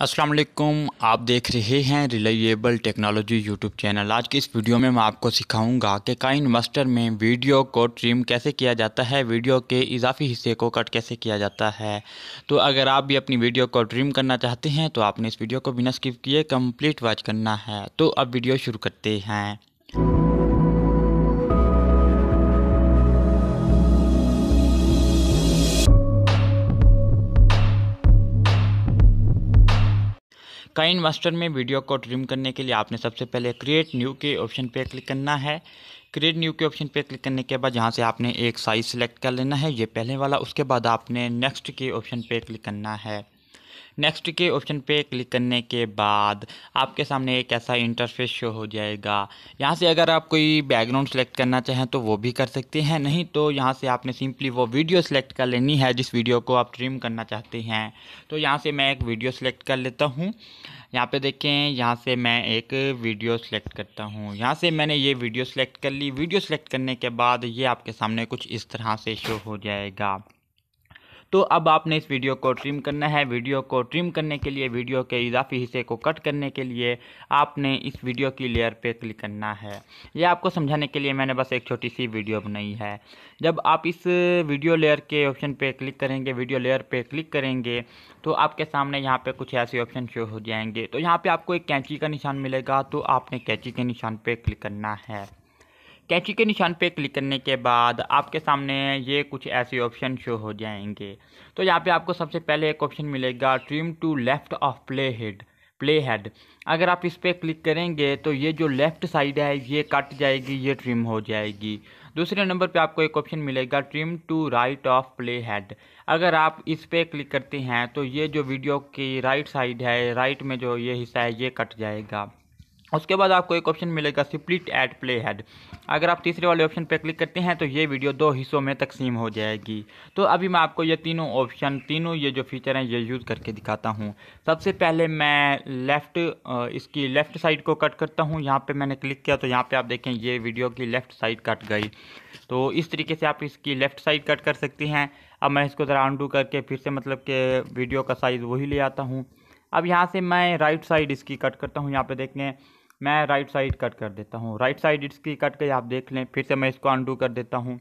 अस्सलाम वालेकुम आप देख रहे हैं रिलायबल टेक्नोलॉजी यूट्यूब चैनल आज की इस वीडियो में मैं आपको सिखाऊंगा कि काइन मस्टर में वीडियो को ट्रिम कैसे किया जाता है वीडियो के इजाफी हिस्से को कट कैसे किया जाता है तो अगर आप भी अपनी वीडियो को ट्रिम करना चाहते हैं तो आपने इस वीडियो को बिना स्किप किए कम्प्लीट वॉच करना है तो अब वीडियो शुरू करते हैं काइन मास्टर में वीडियो को ट्रिम करने के लिए आपने सबसे पहले क्रिएट न्यू के ऑप्शन पर क्लिक करना है क्रिएट न्यू के ऑप्शन पे क्लिक करने के बाद यहाँ से आपने एक साइज सेलेक्ट कर लेना है ये पहले वाला उसके बाद आपने नेक्स्ट के ऑप्शन पे क्लिक करना है नेक्स्ट के ऑप्शन पे क्लिक करने के बाद आपके सामने एक ऐसा इंटरफेस शो हो जाएगा यहाँ से अगर आप कोई बैकग्राउंड सेलेक्ट करना चाहें तो वो भी कर सकते हैं नहीं तो यहाँ से आपने सिंपली वो वीडियो सेलेक्ट कर लेनी है जिस वीडियो को आप ट्रिम करना चाहते हैं तो यहाँ से मैं एक वीडियो सेलेक्ट कर लेता हूँ यहाँ पे देखें यहाँ से मैं एक वीडियो सेलेक्ट करता हूँ यहाँ से मैंने ये वीडियो सेलेक्ट कर ली वीडियो सेलेक्ट करने के बाद ये आपके सामने कुछ इस तरह से शो हो जाएगा तो अब आपने इस वीडियो को ट्रिम करना है वीडियो को ट्रिम करने के लिए वीडियो के इजाफी हिस्से को कट करने के लिए आपने इस वीडियो की लेयर पे क्लिक करना है यह आपको समझाने के लिए मैंने बस एक छोटी सी वीडियो बनाई है जब आप इस वीडियो लेयर के ऑप्शन पे क्लिक करेंगे वीडियो लेयर पे क्लिक करेंगे तो आपके सामने यहाँ पे कुछ ऐसे ऑप्शन शो हो जाएंगे तो यहाँ पे आपको एक कैंची का निशान मिलेगा तो आपने कैंची के निशान पे क्लिक करना है कैची के निशान पे क्लिक करने के बाद आपके सामने ये कुछ ऐसे ऑप्शन शो हो जाएंगे तो यहाँ पे आपको सबसे पहले एक ऑप्शन मिलेगा trim to left of play head play head अगर आप इस पर क्लिक करेंगे तो ये जो लेफ़्ट साइड है ये कट जाएगी ये ट्रिम हो जाएगी दूसरे नंबर पे आपको एक ऑप्शन मिलेगा trim to right of play head अगर आप इस पर क्लिक करते हैं तो ये जो वीडियो की राइट साइड है राइट में जो ये हिस्सा है ये कट जाएगा उसके बाद आपको एक ऑप्शन मिलेगा स्प्लिट एट प्ले हेड अगर आप तीसरे वाले ऑप्शन पर क्लिक करते हैं तो ये वीडियो दो हिस्सों में तकसीम हो जाएगी तो अभी मैं आपको ये तीनों ऑप्शन तीनों ये जो फीचर हैं ये यूज़ करके दिखाता हूँ सबसे पहले मैं लेफ़्ट इसकी लेफ़्ट साइड को कट करता हूँ यहाँ पर मैंने क्लिक किया तो यहाँ पर आप देखें ये वीडियो की लेफ़्ट साइड कट गई तो इस तरीके से आप इसकी लेफ़्ट साइड कट कर सकती हैं अब मैं इसको ज़रा अंडू करके फिर से मतलब कि वीडियो का साइज़ वही ले आता हूँ अब यहाँ से मैं राइट साइड इसकी कट करता हूँ यहाँ पे देखें मैं राइट साइड कट कर देता हूँ राइट साइड इसकी कट गई आप देख लें फिर से मैं इसको अंडू कर देता हूँ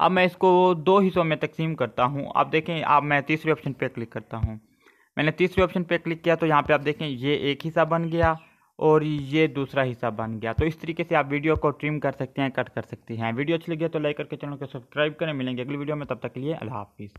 अब मैं इसको दो हिस्सों में तकसीम करता हूँ आप देखें अब मैं तीसरे ऑप्शन पर क्लिक करता हूँ मैंने तीसरे ऑप्शन पर क्लिक किया तो यहाँ पर आप देखें ये एक हिस्सा बन गया और ये दूसरा हिस्सा बन गया तो इस तरीके से आप वीडियो को ट्रिम कर सकते हैं कट कर सकते हैं वीडियो अच्छी लगी है तो लाइक करके चैनल को सब्सक्राइब करें मिलेंगे अगली वीडियो में तब तक के लिए अल्लाह हाफिज़